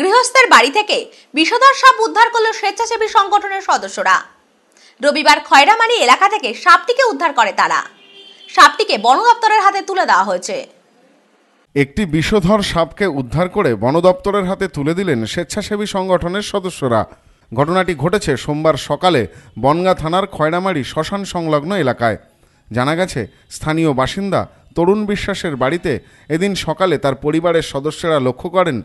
গৃহস্থের বাড়ি থেকে বিষধর সাপ উদ্ধার করল স্বেচ্ছাসেবী সংগঠনের সদস্যরা রবিবার খয়রামারি এলাকা থেকে সাপটিকে উদ্ধার করে তারা সাপটিকে বন দপ্তরের হাতে তুলে দেওয়া হয়েছে একটি বিষধর সাপকে উদ্ধার করে বন দপ্তরের হাতে তুলে দিলেন স্বেচ্ছাসেবী সংগঠনের সদস্যরা ঘটনাটি ঘটেছে সোমবার সকালে বনগা থানার খয়রামারি শ্মশান সংলগ্ন এলাকায় জানা গেছে স্থানীয় বাসিন্দা তরুণ বিশ্বাসের বাড়িতে এদিন সকালে তার পরিবারের সদস্যরা লক্ষ্য করেন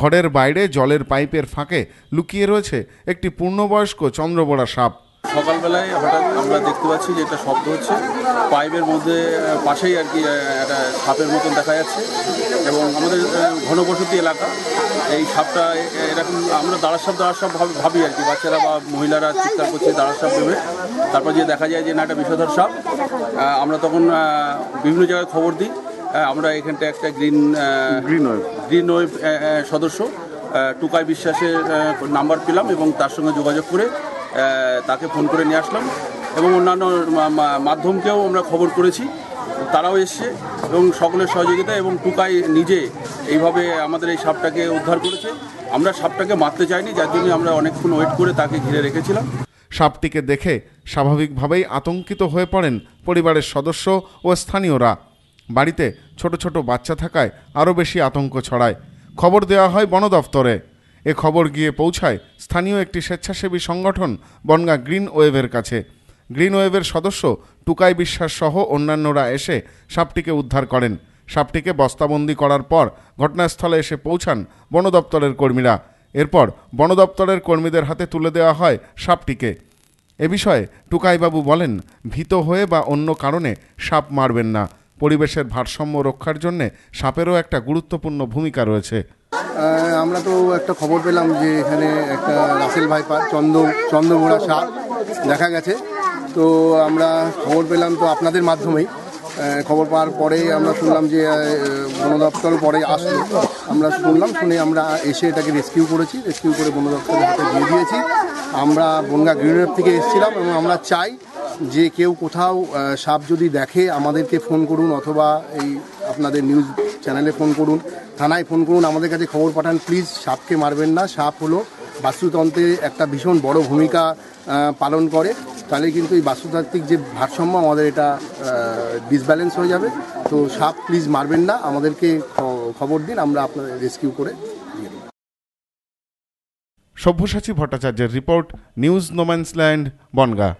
ঘরের বাইরে জলের পাইপের ফাঁকে লুকিয়ে রয়েছে একটি পূর্ণবয়স্ক চন্দ্রবড়া সাপ সকালবেলায় হঠাৎ আমরা দেখতে পাচ্ছি যে একটা শব্দ হচ্ছে পাইপের মধ্যে পাশেই আর কি একটা সাপের মতন দেখা যাচ্ছে এবং আমাদের ঘনবসতি এলাকা এই সাপটা এরকম আমরা দাঁড়ার সাপ দাঁড়ার সাপ ভাবি আর কি বাচ্চারা বা মহিলারা চিৎকার করছে দাঁড়ার সাপ ভেবে তারপর যে দেখা যায় যে না একটা বিষধর সাপ আমরা তখন বিভিন্ন জায়গায় খবর দিই আমরা এখানটা একটা green green wave green wave সদস্য টুকাই বিশ্বাসের নাম্বার পেলাম এবং তার সঙ্গে যোগাযোগ করে তাকে ফোন করে নিয়ে আসলাম এবং অন্যান্য মাধ্যমকেও আমরা খবর করেছি তারাও এসছে এবং সকলের সহযোগিতা এবং টুকাই নিজে এইভাবে আমাদের এই সাপটাকে উদ্ধার করেছে আমরা সাপটাকে মারতে চাইনি যার জন্য আমরা অনেকক্ষণ ওয়েট করে তাকে ঘিরে রেখেছিলাম সাপটিকে দেখে স্বাভাবিকভাবেই আতঙ্কিত হয়ে পড়েন পরিবারের সদস্য ও স্থানীয়রা বাড়িতে ছোট ছোট বাচ্চা থাকায় আরও বেশি আতঙ্ক ছড়ায় খবর দেওয়া হয় বন দফতরে এ খবর গিয়ে পৌঁছায় স্থানীয় একটি স্বেচ্ছাসেবী সংগঠন বনগা গ্রিন ওয়েভের কাছে গ্রিন ওয়েভের সদস্য টুকাই বিশ্বাস সহ অন্যান্যরা এসে সাপটিকে উদ্ধার করেন সাপটিকে বস্তাবন্দি করার পর ঘটনাস্থলে এসে পৌঁছান বন দপ্তরের কর্মীরা এরপর বন দপ্তরের কর্মীদের হাতে তুলে দেওয়া হয় সাপটিকে এ বিষয়ে টুকাইবাবু বলেন ভীত হয়ে বা অন্য কারণে সাপ মারবেন না পরিবেশের ভারসাম্য রক্ষার জন্যে সাপেরও একটা গুরুত্বপূর্ণ ভূমিকা রয়েছে আমরা তো একটা খবর পেলাম যে এখানে একটা রাসেল ভাইপার চন্দ চন্দ্রমোড়া সার দেখা গেছে তো আমরা খবর পেলাম তো আপনাদের মাধ্যমেই খবর পাওয়ার পরে আমরা শুনলাম যে বন দপ্তর পরে আসলো আমরা শুনলাম শুনে আমরা এসে এটাকে রেস্কিউ করেছি রেস্কিউ করে বন দপ্তরের হাতে দিয়ে দিয়েছি আমরা বনগা গ্রিনের থেকে এসেছিলাম এবং আমরা চাই যে কেউ কোথাও সাপ যদি দেখে আমাদেরকে ফোন করুন অথবা এই আপনাদের নিউজ চ্যানেলে ফোন করুন থানায় ফোন করুন আমাদের কাছে খবর পাঠান প্লিজ সাপকে মারবেন না সাপ হলো বাস্তুতন্ত্রে একটা ভীষণ বড় ভূমিকা পালন করে তাহলে কিন্তু এই বাস্তুতাত্ত্বিক যে ভারসাম্য আমাদের এটা ডিসব্যালেন্স হয়ে যাবে তো সাপ প্লিজ মারবেন না আমাদেরকে খবর দিন আমরা আপনাদের রেস্কিউ করে সভ্যসাচী ভট্টাচার্যের রিপোর্ট নিউজ নোম্যান্সল্যান্ড বনগা